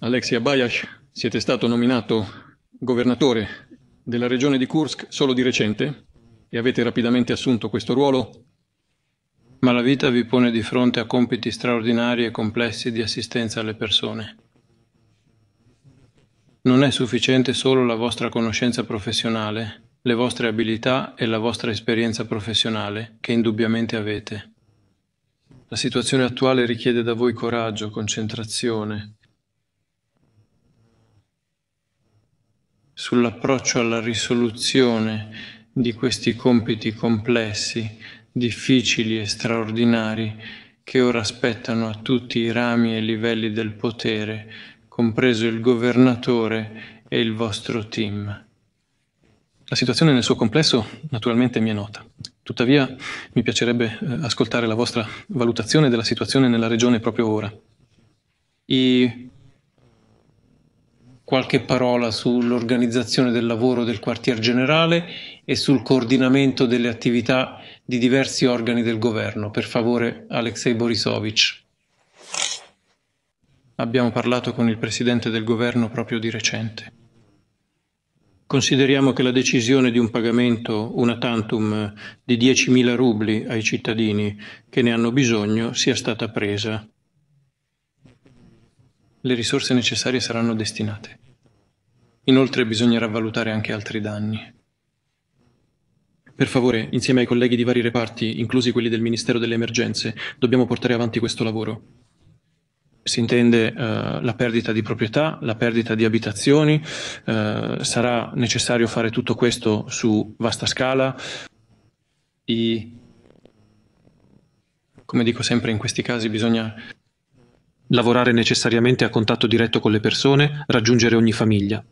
Alexia Bayash, siete stato nominato governatore della regione di Kursk solo di recente e avete rapidamente assunto questo ruolo, ma la vita vi pone di fronte a compiti straordinari e complessi di assistenza alle persone. Non è sufficiente solo la vostra conoscenza professionale, le vostre abilità e la vostra esperienza professionale, che indubbiamente avete. La situazione attuale richiede da voi coraggio, concentrazione, sull'approccio alla risoluzione di questi compiti complessi, difficili e straordinari che ora aspettano a tutti i rami e livelli del potere, compreso il governatore e il vostro team. La situazione nel suo complesso naturalmente mi è nota. Tuttavia mi piacerebbe eh, ascoltare la vostra valutazione della situazione nella regione proprio ora. I qualche parola sull'organizzazione del lavoro del quartier generale e sul coordinamento delle attività di diversi organi del governo. Per favore, Alexei Borisovic. Abbiamo parlato con il Presidente del Governo proprio di recente. Consideriamo che la decisione di un pagamento, una tantum, di 10.000 rubli ai cittadini che ne hanno bisogno sia stata presa le risorse necessarie saranno destinate. Inoltre bisognerà valutare anche altri danni. Per favore, insieme ai colleghi di vari reparti, inclusi quelli del Ministero delle Emergenze, dobbiamo portare avanti questo lavoro. Si intende eh, la perdita di proprietà, la perdita di abitazioni, eh, sarà necessario fare tutto questo su vasta scala. I, come dico sempre in questi casi, bisogna Lavorare necessariamente a contatto diretto con le persone, raggiungere ogni famiglia.